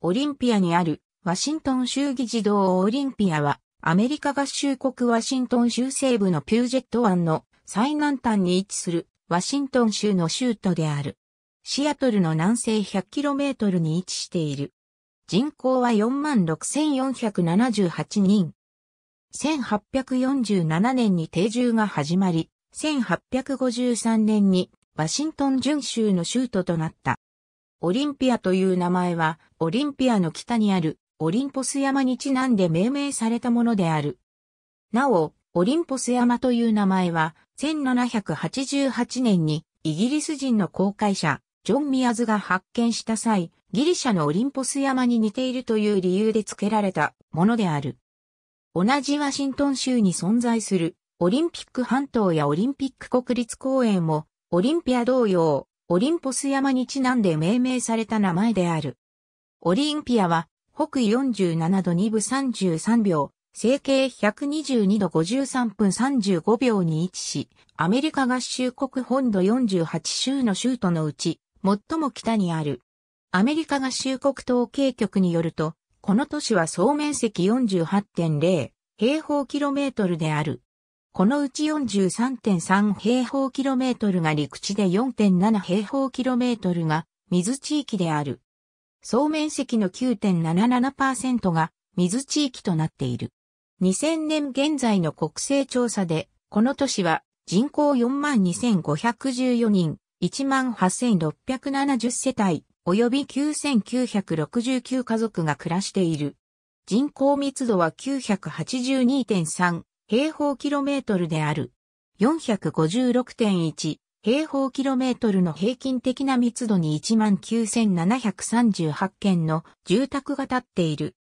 オリンピアにあるワシントン州議事堂オリンピアはアメリカ合衆国ワシントン州西部のピュージェット湾の最南端に位置するワシントン州の州都である。シアトルの南西 100km に位置している。人口は46,478人。1847年に定住が始まり、1853年にワシントン準州の州都となった。オリンピアという名前は、オリンピアの北にあるオリンポス山にちなんで命名されたものである。なお、オリンポス山という名前は、1788年にイギリス人の航海者、ジョン・ミアズが発見した際、ギリシャのオリンポス山に似ているという理由で付けられたものである。同じワシントン州に存在するオリンピック半島やオリンピック国立公園もオリンピア同様オリンポス山にちなんで命名された名前である。オリンピアは、北緯47度2分33秒、整形122度53分35秒に位置し、アメリカ合衆国本土48州の州都のうち、最も北にある。アメリカ合衆国統計局によると、この都市は総面積48.0平方キロメートルである。このうち43.3平方キロメートルが陸地で4.7平方キロメートルが水地域である。総面積の9.77%が水地域となっている。2000年現在の国勢調査で、この都市は人口42,514人、18,670世帯、及び9,969家族が暮らしている。人口密度は982.3平方キロメートルである。456.1平方キロメートルの平均的な密度に19,738件の住宅が建っている。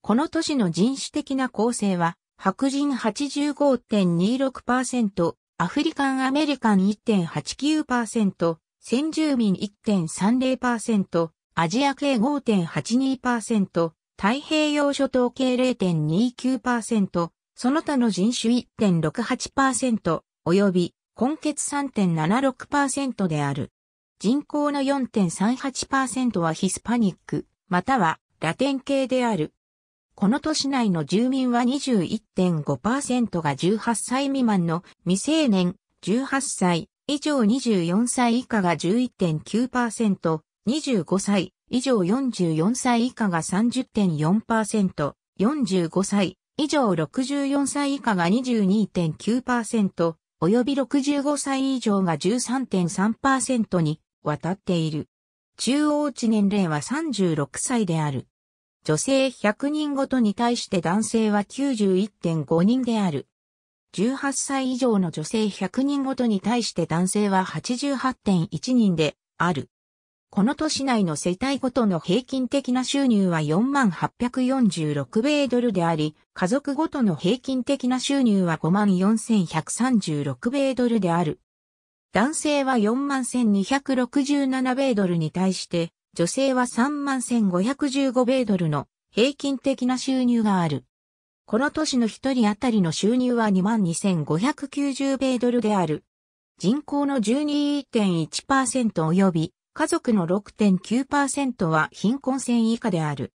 この都市の人種的な構成は、白人85.26%、アフリカンアメリカン1.89%、先住民1.30%、アジア系5.82%、太平洋諸島系0.29%、その他の人種1.68%及び根血3.76%である。人口の4.38%はヒスパニック、またはラテン系である。この都市内の住民は21.5%が18歳未満の未成年、18歳以上24歳以下が11.9%、25歳以上44歳以下が30.4%、45歳以上64歳以下が22.9%、及び65歳以上が13.3%に渡っている。中央値年齢は36歳である。女性100人ごとに対して男性は91.5人である。18歳以上の女性100人ごとに対して男性は88.1人である。この都市内の世帯ごとの平均的な収入は4846米ドルであり、家族ごとの平均的な収入は54136米ドルである。男性は41267米ドルに対して、女性は31515米ドルの平均的な収入がある。この都市の一人当たりの収入は22,590米ドルである。人口の12.1%及び家族の6.9%は貧困線以下である。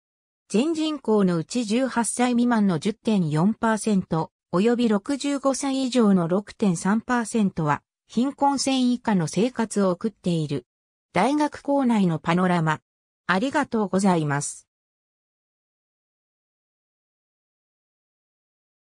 全人口のうち18歳未満の10.4%、及び65歳以上の6.3%は、貧困線以下の生活を送っている。大学校内のパノラマ。ありがとうございます。